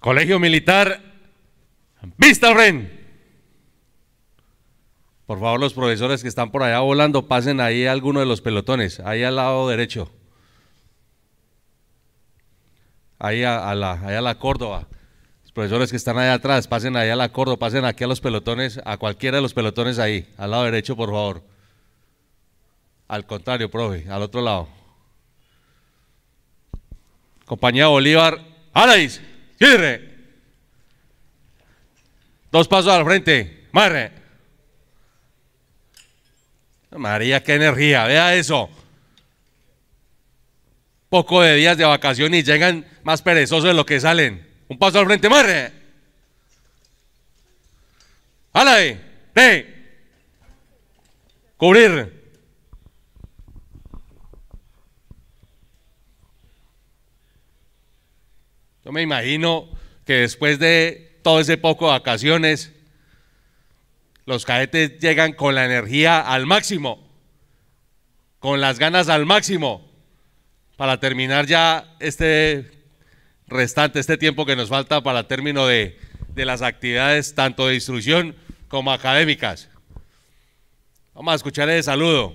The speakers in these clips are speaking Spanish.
Colegio Militar Vista Ren. Por favor, los profesores que están por allá volando, pasen ahí a alguno de los pelotones, ahí al lado derecho. Ahí a, la, ahí a la Córdoba. Los profesores que están allá atrás, pasen ahí a la Córdoba, pasen aquí a los pelotones, a cualquiera de los pelotones ahí, al lado derecho, por favor. Al contrario, profe, al otro lado. Compañía Bolívar, Alaís. Dos pasos al frente. Marre. María, qué energía. Vea eso. Poco de días de vacaciones y llegan más perezosos de lo que salen. Un paso al frente. Marre. ¡Hala! Cubrir. Yo me imagino que después de todo ese poco de vacaciones, los cadetes llegan con la energía al máximo, con las ganas al máximo, para terminar ya este restante, este tiempo que nos falta para el término de, de las actividades tanto de instrucción como académicas. Vamos a escuchar el saludo.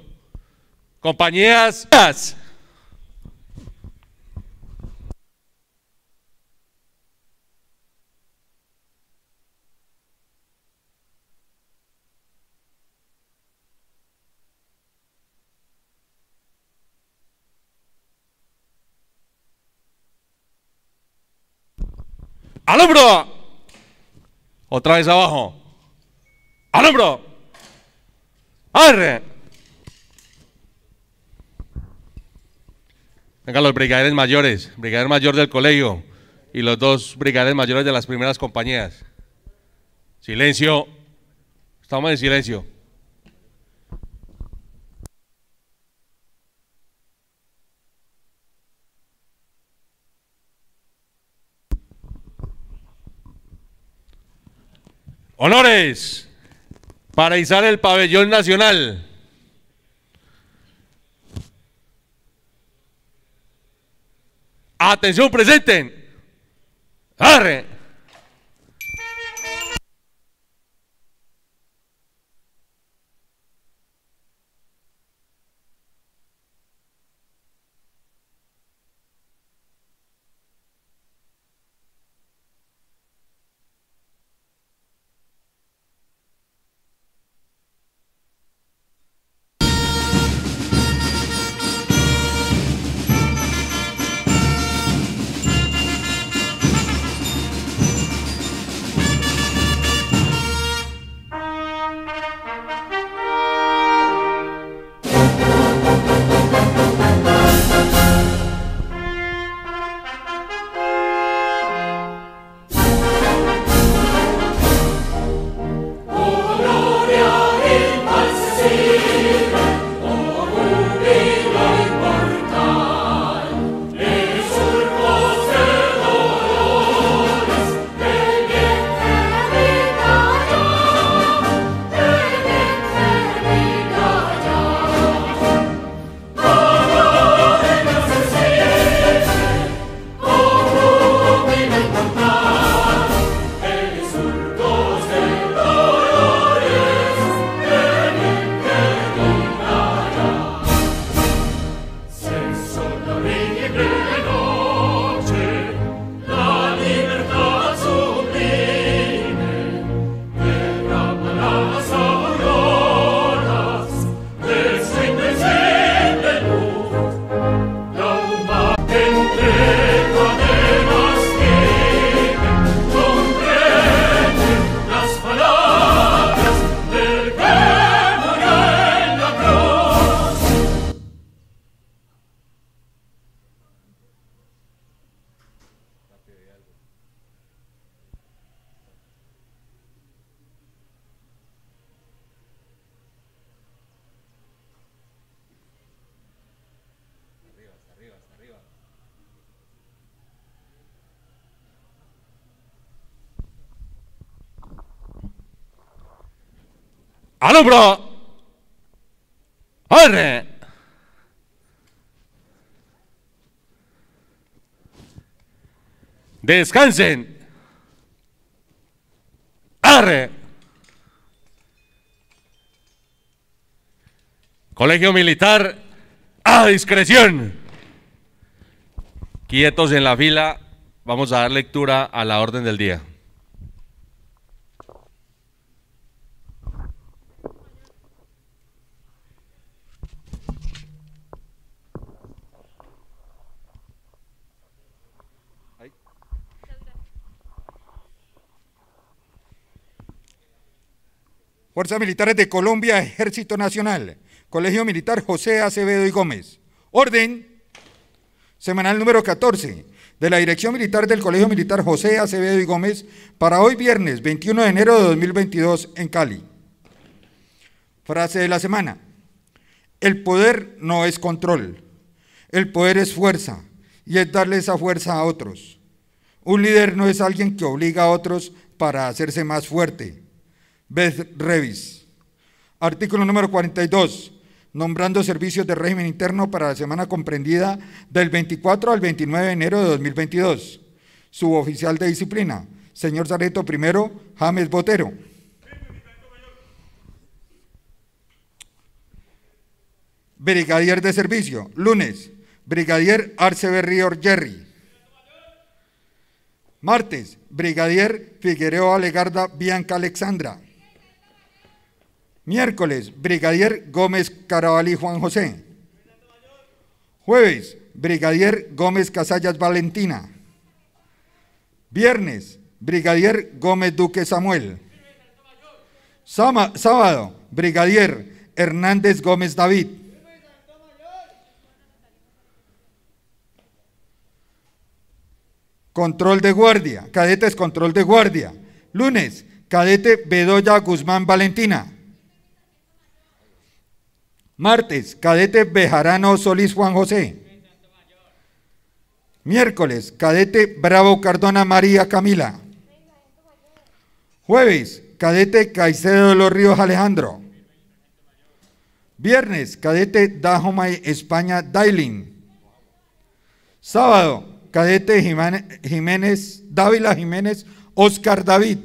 Compañías. al hombro. Otra vez abajo. Al hombro. Arre. Venga, los brigadieres mayores, brigadier mayor del colegio y los dos brigadieres mayores de las primeras compañías. Silencio. Estamos en silencio. Honores para izar el pabellón nacional. Atención, presenten. Arre. bro, arre. Descansen. Arre. Colegio Militar a discreción. Quietos en la fila, vamos a dar lectura a la orden del día. Fuerzas Militares de Colombia, Ejército Nacional, Colegio Militar José Acevedo y Gómez. Orden semanal número 14 de la Dirección Militar del Colegio Militar José Acevedo y Gómez para hoy viernes 21 de enero de 2022 en Cali. Frase de la semana. El poder no es control. El poder es fuerza y es darle esa fuerza a otros. Un líder no es alguien que obliga a otros para hacerse más fuerte. Beth Revis. Artículo número 42. Nombrando servicios de régimen interno para la semana comprendida del 24 al 29 de enero de 2022. Suboficial de disciplina. Señor Sargento I James Botero. Brigadier de servicio, lunes, Brigadier Arceberrior Jerry. Martes, Brigadier Figuereo Alegarda Bianca Alexandra. Miércoles, Brigadier Gómez Carabalí Juan José. Jueves, Brigadier Gómez Casallas Valentina. Viernes, Brigadier Gómez Duque Samuel. sábado, Brigadier Hernández Gómez David. Control de guardia, cadetes control de guardia. Lunes, cadete Bedoya Guzmán Valentina. Martes, cadete Bejarano Solís Juan José. Miércoles, cadete Bravo Cardona María Camila. Jueves, cadete Caicedo de los Ríos Alejandro. Viernes, cadete Dajomay España Dailin. Sábado, cadete Jiménez, Dávila Jiménez Oscar David.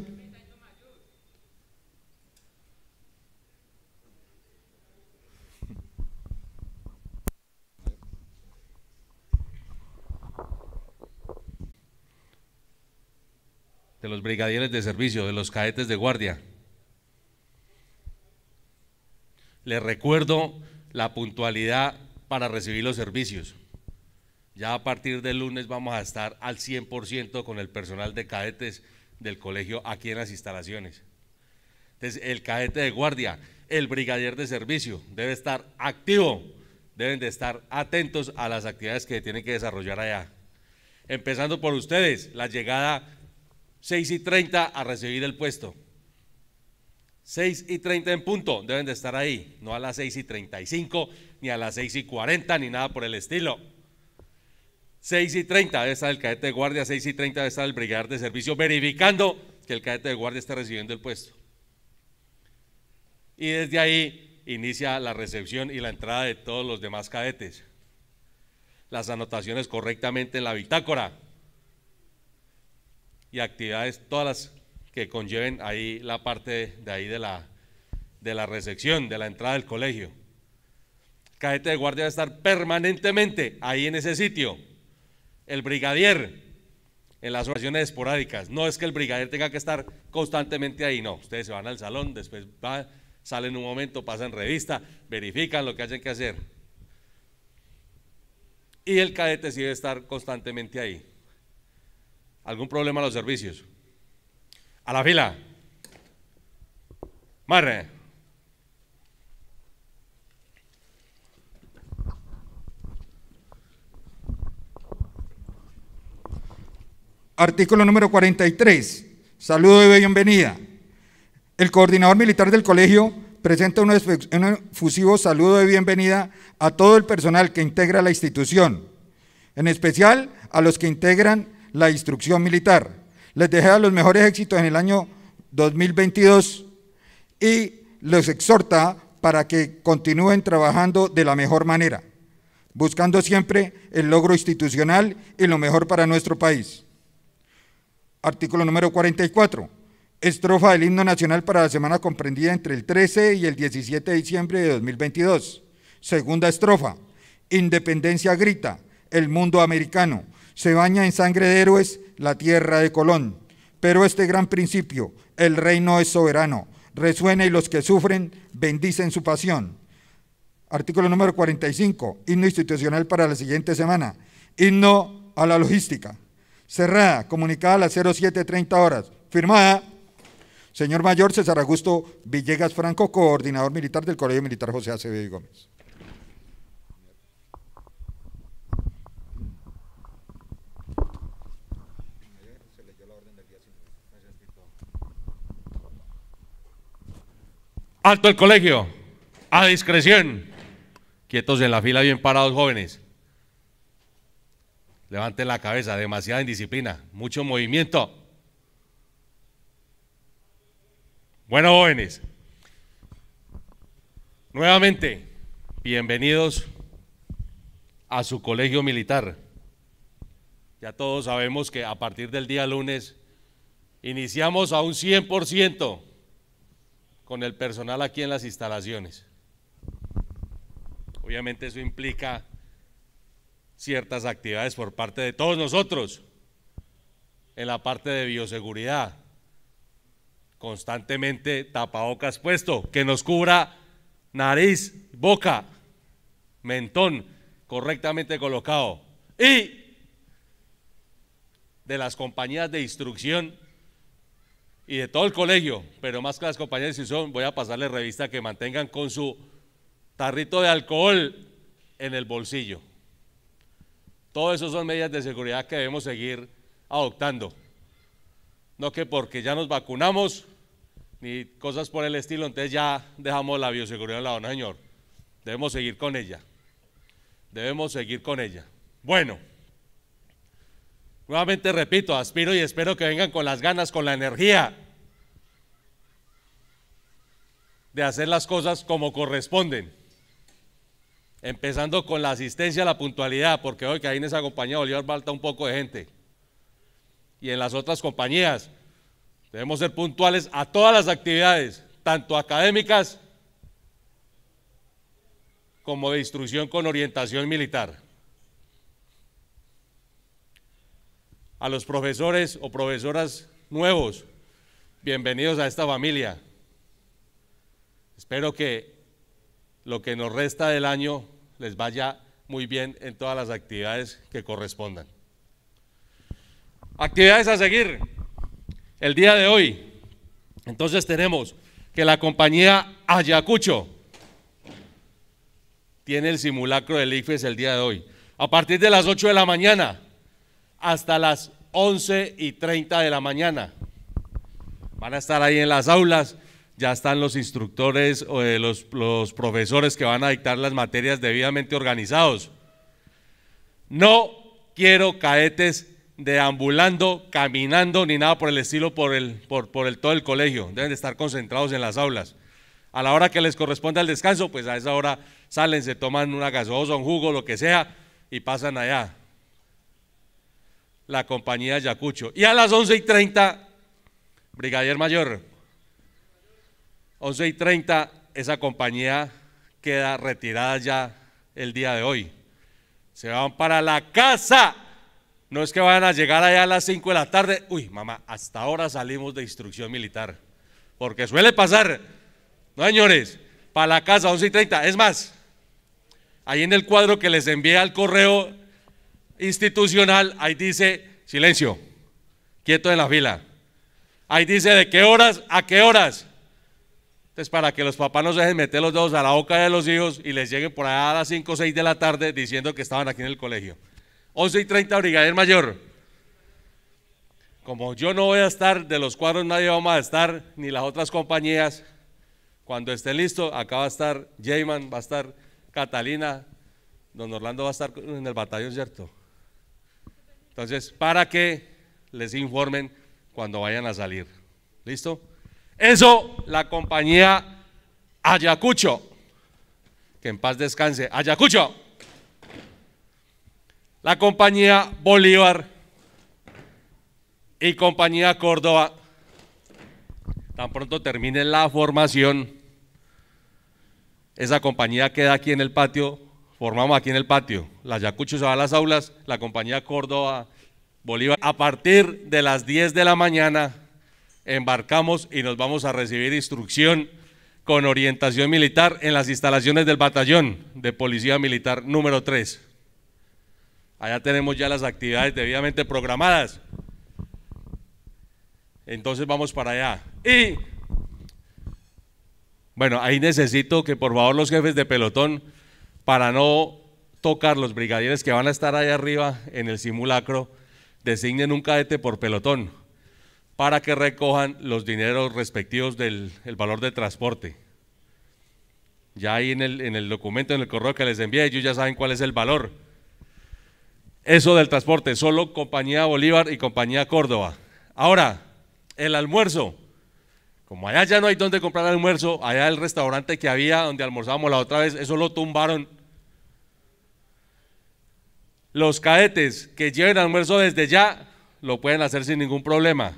los brigadieres de servicio, de los cadetes de guardia. Les recuerdo la puntualidad para recibir los servicios. Ya a partir del lunes vamos a estar al 100% con el personal de cadetes del colegio aquí en las instalaciones. Entonces, el cadete de guardia, el brigadier de servicio debe estar activo, deben de estar atentos a las actividades que tienen que desarrollar allá. Empezando por ustedes, la llegada 6 y 30 a recibir el puesto. 6 y 30 en punto, deben de estar ahí, no a las 6 y 35, ni a las 6 y 40, ni nada por el estilo. 6 y 30 debe estar el cadete de guardia, 6 y 30 debe estar el brigadier de servicio, verificando que el cadete de guardia está recibiendo el puesto. Y desde ahí inicia la recepción y la entrada de todos los demás cadetes. Las anotaciones correctamente en la bitácora, y actividades, todas las que conlleven ahí la parte de, ahí de la, de la recepción, de la entrada del colegio. El cadete de guardia debe estar permanentemente ahí en ese sitio. El brigadier en las oraciones esporádicas. No es que el brigadier tenga que estar constantemente ahí, no. Ustedes se van al salón, después salen un momento, pasan revista, verifican lo que hayan que hacer. Y el cadete sí debe estar constantemente ahí. ¿Algún problema a los servicios? A la fila. Marre. Artículo número 43. Saludo de bienvenida. El coordinador militar del colegio presenta un efusivo saludo de bienvenida a todo el personal que integra la institución, en especial a los que integran la instrucción militar. Les dejé los mejores éxitos en el año 2022 y los exhorta para que continúen trabajando de la mejor manera, buscando siempre el logro institucional y lo mejor para nuestro país. Artículo número 44. Estrofa del himno nacional para la semana comprendida entre el 13 y el 17 de diciembre de 2022. Segunda estrofa. Independencia grita, el mundo americano, se baña en sangre de héroes la tierra de Colón. Pero este gran principio, el reino es soberano, resuena y los que sufren bendicen su pasión. Artículo número 45, himno institucional para la siguiente semana. Himno a la logística. Cerrada, comunicada a las 07.30 horas. Firmada, señor mayor César Augusto Villegas Franco, coordinador militar del Colegio Militar José Acevedo Gómez. Alto el colegio. A discreción. Quietos en la fila, bien parados jóvenes. Levanten la cabeza, demasiada indisciplina, mucho movimiento. Bueno, jóvenes. Nuevamente, bienvenidos a su colegio militar. Ya todos sabemos que a partir del día lunes iniciamos a un 100% con el personal aquí en las instalaciones. Obviamente eso implica ciertas actividades por parte de todos nosotros en la parte de bioseguridad. Constantemente tapabocas puesto, que nos cubra nariz, boca, mentón correctamente colocado. Y de las compañías de instrucción y de todo el colegio, pero más que las compañeras si son, voy a pasarle revista que mantengan con su tarrito de alcohol en el bolsillo. Todo eso son medidas de seguridad que debemos seguir adoptando. No que porque ya nos vacunamos ni cosas por el estilo, entonces ya dejamos la bioseguridad en la dona, señor. Debemos seguir con ella. Debemos seguir con ella. Bueno. Nuevamente repito, aspiro y espero que vengan con las ganas, con la energía de hacer las cosas como corresponden. Empezando con la asistencia, la puntualidad, porque hoy que ahí en esa compañía Bolívar falta un poco de gente. Y en las otras compañías debemos ser puntuales a todas las actividades, tanto académicas como de instrucción con orientación militar. a los profesores o profesoras nuevos, bienvenidos a esta familia. Espero que lo que nos resta del año les vaya muy bien en todas las actividades que correspondan. Actividades a seguir. El día de hoy, entonces tenemos que la compañía Ayacucho tiene el simulacro del IFES el día de hoy. A partir de las 8 de la mañana, hasta las 11 y 30 de la mañana. Van a estar ahí en las aulas, ya están los instructores o eh, los, profesores que van a dictar las materias debidamente organizados. No quiero caetes deambulando, caminando, ni nada por el estilo por, el, todo el colegio. Deben de estar concentrados en las aulas. A la hora que les corresponda el descanso, pues a esa hora salen, se toman una gasosa, un jugo, lo que sea, y pasan allá la compañía Yacucho. Y a las 11 y 30, Brigadier Mayor, 11 y 30, esa compañía queda retirada ya el día de hoy. Se van para la casa. No es que van a llegar allá a las 5 de la tarde. Uy, mamá, hasta ahora salimos de instrucción militar. Porque suele pasar. No, señores, para la casa 11 y 30. Es más, ahí en el cuadro que les envía al correo institucional, ahí dice silencio, quieto en la fila. Ahí dice de qué horas a qué horas. Entonces, pues para que los papás no se dejen meter los dedos a la boca de los hijos y les lleguen por allá a las 5 o 6 de la tarde diciendo que estaban aquí en el colegio. 11 y 30, brigadier mayor. Como yo no voy a estar, de los cuadros nadie va a estar, ni las otras compañías. Cuando esté listo, acá va a estar Jayman, va a estar Catalina, don Orlando va a estar en el batallón, ¿cierto? Entonces, para que les informen cuando vayan a salir. ¿Listo? Eso la compañía Ayacucho. Que en paz descanse. Ayacucho. La compañía Bolívar y compañía Córdoba. Tan pronto termine la formación, esa compañía queda aquí en el patio formamos aquí en el patio. La Yacucho se a las aulas, la compañía Córdoba, Bolívar. A partir de las 10 de la mañana embarcamos y nos vamos a recibir instrucción con orientación militar en las instalaciones del batallón de policía militar número 3. Allá tenemos ya las actividades debidamente programadas. Entonces vamos para allá. Y bueno, ahí necesito que por favor los jefes de pelotón para no tocar los brigadieres que van a estar allá arriba en el simulacro, designen un cadete por pelotón para que recojan los dineros respectivos del valor de transporte. Ya ahí en el, documento, en el correo que les envié, ellos ya saben cuál es el valor. Eso del transporte, solo Compañía Bolívar y Compañía Córdoba. Ahora, el almuerzo. Como allá ya no hay dónde comprar almuerzo, allá el restaurante que había donde almorzábamos la otra vez, eso lo tumbaron los cadetes que lleven almuerzo desde ya lo pueden hacer sin ningún problema.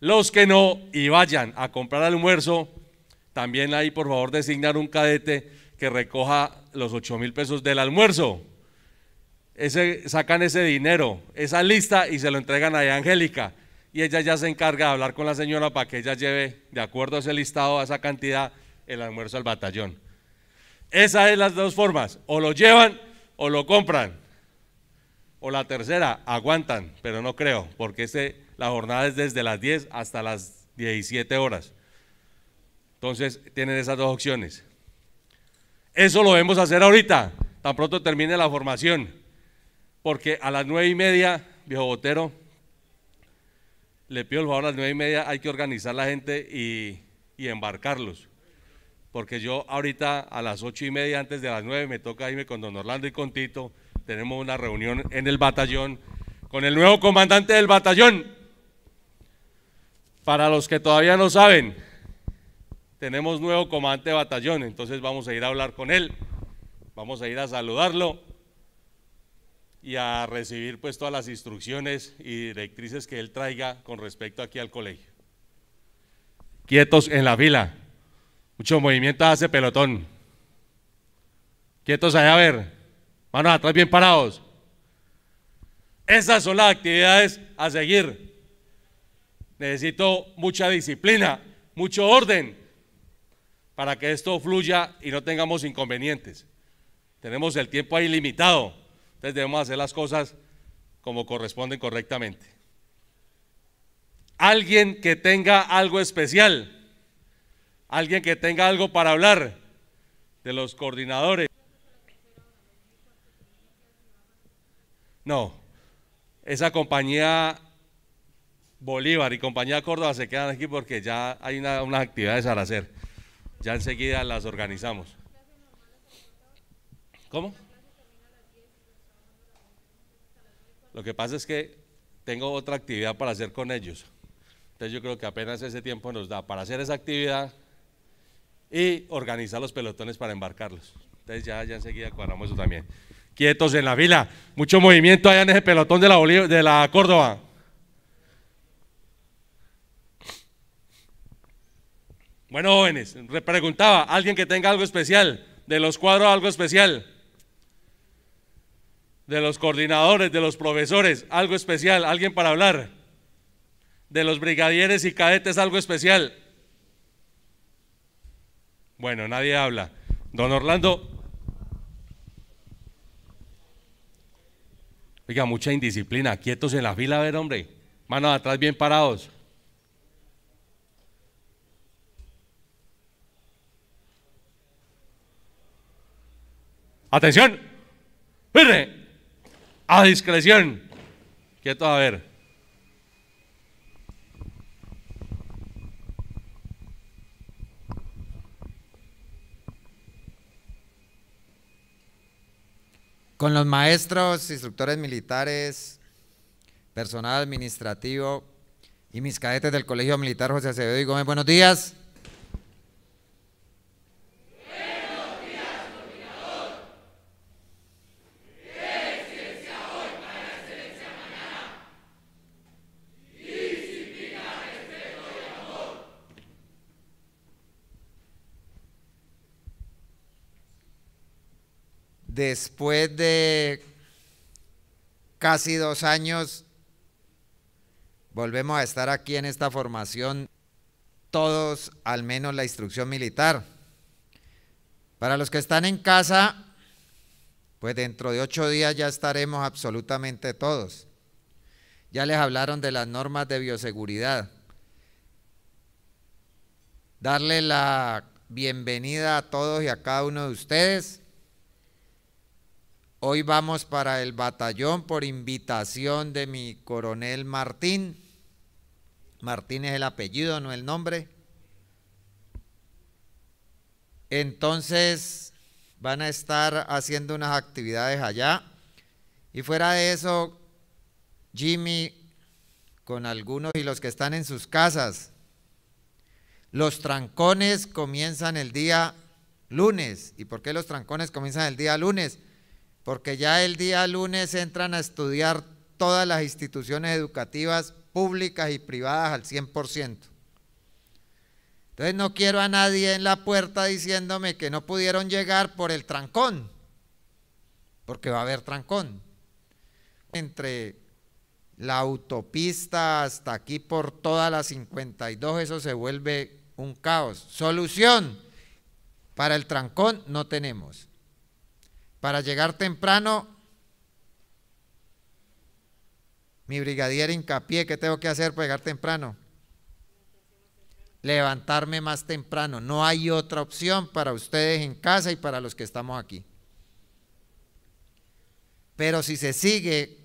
Los que no y vayan a comprar almuerzo, también ahí por favor designar un cadete que recoja los 8 mil pesos del almuerzo. Ese, sacan ese dinero, esa lista y se lo entregan a Angélica. Y ella ya se encarga de hablar con la señora para que ella lleve, de acuerdo a ese listado, a esa cantidad, el almuerzo al batallón. Esas es las dos formas, o lo llevan o lo compran. O la tercera, aguantan, pero no creo, porque la jornada es desde las 10 hasta las 17 horas. Entonces, tienen esas dos opciones. Eso lo debemos hacer ahorita, tan pronto termine la formación, porque a las 9 y media, viejo Botero, le pido el favor a las 9 y media, hay que organizar la gente y, embarcarlos porque yo ahorita a las ocho y media antes de las 9, me toca irme con don Orlando y con Tito tenemos una reunión en el batallón con el nuevo comandante del batallón. Para los que todavía no saben, tenemos nuevo comandante de batallón, entonces vamos a ir a hablar con él, vamos a ir a saludarlo y a recibir pues todas las instrucciones y directrices que él traiga con respecto aquí al colegio. Quietos en la fila. Mucho movimiento hace pelotón. Quietos allá a ver. Manos atrás bien parados. Esas son las actividades a seguir. Necesito mucha disciplina, mucho orden, para que esto fluya y no tengamos inconvenientes. Tenemos el tiempo ahí limitado, entonces debemos hacer las cosas como corresponden correctamente. Alguien que tenga algo especial, alguien que tenga algo para hablar de los coordinadores No, esa compañía Bolívar y compañía Córdoba se quedan aquí porque ya hay unas actividades a hacer. Ya enseguida las organizamos. ¿Cómo? Lo que pasa es que tengo otra actividad para hacer con ellos. Entonces yo creo que apenas ese tiempo nos da para hacer esa actividad y organizar los pelotones para embarcarlos. Entonces ya, ya enseguida cuadramos eso también. Quietos en la fila... Mucho movimiento allá en ese pelotón de la, de la Córdoba. Bueno, jóvenes, preguntaba, alguien que tenga algo especial, de los cuadros algo especial, de los coordinadores, de los profesores, algo especial, alguien para hablar, de los brigadieres y cadetes, algo especial. Bueno, nadie habla. Don Orlando, Oiga, mucha indisciplina, quietos en la fila, a ver, hombre, manos atrás bien parados. Atención, ¡Mire! a discreción, quietos a ver. con los maestros, instructores militares, personal administrativo y mis cadetes del Colegio Militar José Acevedo y Gómez. Buenos días. después de casi dos años, volvemos a estar aquí en esta formación, todos, al menos la instrucción militar. Para los que están en casa, pues dentro de ocho días ya estaremos absolutamente todos. Ya les hablaron de las normas de bioseguridad. Darle la bienvenida a todos y a cada uno de ustedes Hoy vamos para el batallón por invitación de mi coronel Martín. Martín es el apellido, no el nombre. Entonces van a estar haciendo unas actividades allá. Y fuera de eso, Jimmy, con algunos y los que están en sus casas, los trancones comienzan el día lunes. ¿Y por qué los trancones comienzan el día lunes? porque ya el día lunes entran a estudiar todas las instituciones educativas públicas y privadas al 100%. Entonces no quiero a nadie en la puerta diciéndome que no pudieron llegar por el trancón, porque va a haber trancón. Entre la autopista hasta aquí por todas las 52, eso se vuelve un caos. Solución para el trancón no tenemos para llegar temprano. Mi brigadier hincapié, ¿qué tengo que hacer para llegar temprano? Levantarme más temprano. No hay otra opción para ustedes en casa y para los que estamos aquí. Pero si se sigue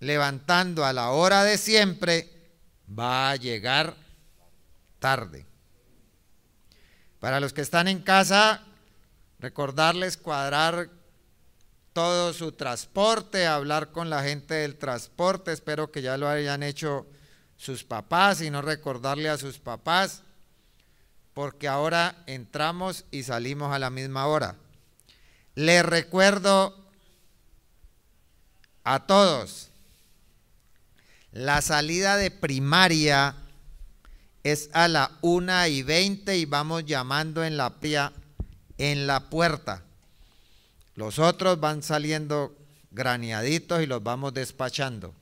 levantando a la hora de siempre, va a llegar tarde. Para los que están en casa, Recordarles cuadrar todo su transporte, hablar con la gente del transporte, espero que ya lo hayan hecho sus papás y no recordarle a sus papás, porque ahora entramos y salimos a la misma hora. Les recuerdo a todos, la salida de primaria es a la 1 y 20 y vamos llamando en la pia en la puerta. Los otros van saliendo graneaditos y los vamos despachando.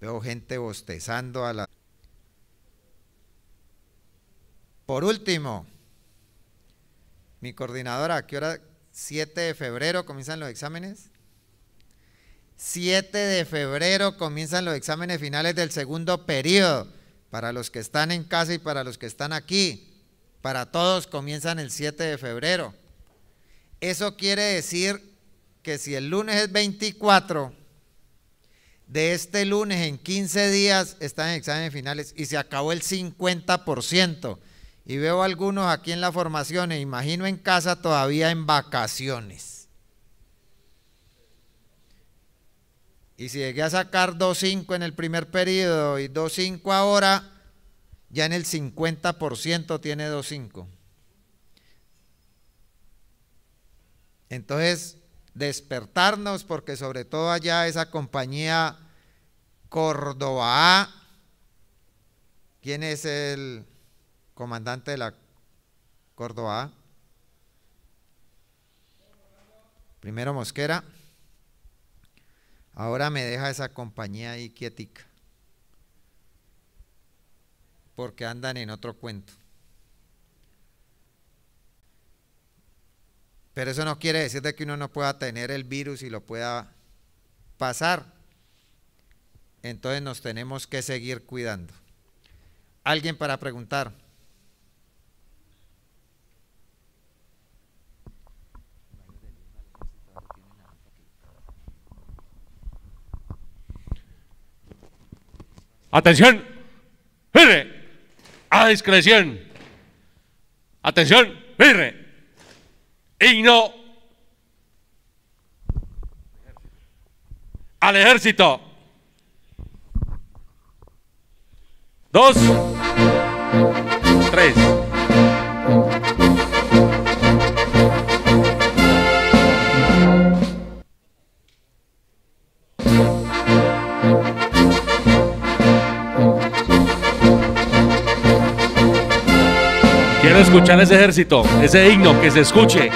Veo gente bostezando a la... Por último, mi coordinadora, ¿a qué hora? 7 de febrero comienzan los exámenes. 7 de febrero comienzan los exámenes finales del segundo periodo, para los que están en casa y para los que están aquí para todos comienzan el 7 de febrero. Eso quiere decir que si el lunes es 24, de este lunes en 15 días están en exámenes finales y se acabó el 50%. Y veo algunos aquí en la formación, e imagino en casa todavía en vacaciones. Y si llegué a sacar 2.5 en el primer periodo y 2.5 ahora, ya en el 50% tiene 2.5. Entonces, despertarnos porque sobre todo allá esa compañía Córdoba ¿quién es el comandante de la Córdoba Primero Mosquera. Ahora me deja esa compañía ahí quietica porque andan en otro cuento. Pero eso no quiere decir de que uno no pueda tener el virus y lo pueda pasar. Entonces nos tenemos que seguir cuidando. ¿Alguien para preguntar? Atención a discreción. Atención, mire. Y al ejército. Dos, tres. escuchar ese ejército, ese himno que se escuche.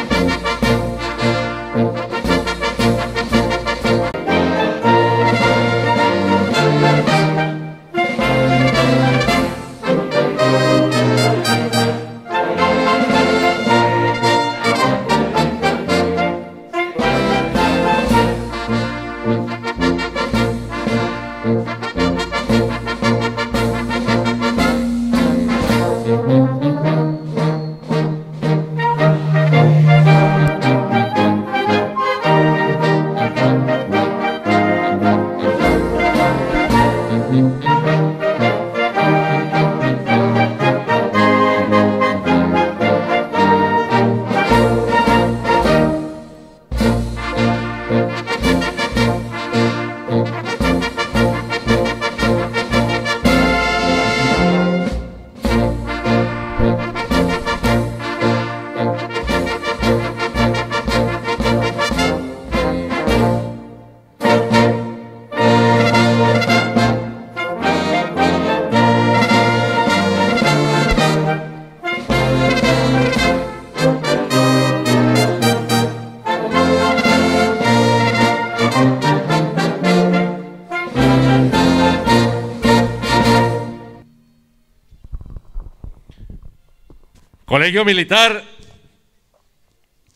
Colegio Militar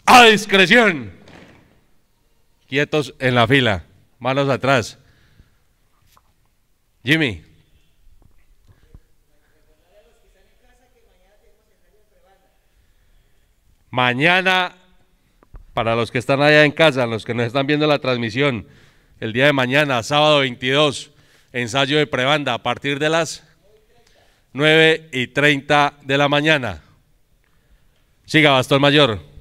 a discreción. Quietos en la fila, manos atrás. Jimmy. Mañana, para los que están allá en casa, los que nos están viendo la transmisión, el día de mañana, sábado 22, ensayo de prebanda a partir de las 9 y 30 de la mañana. Siga, Bastón Mayor.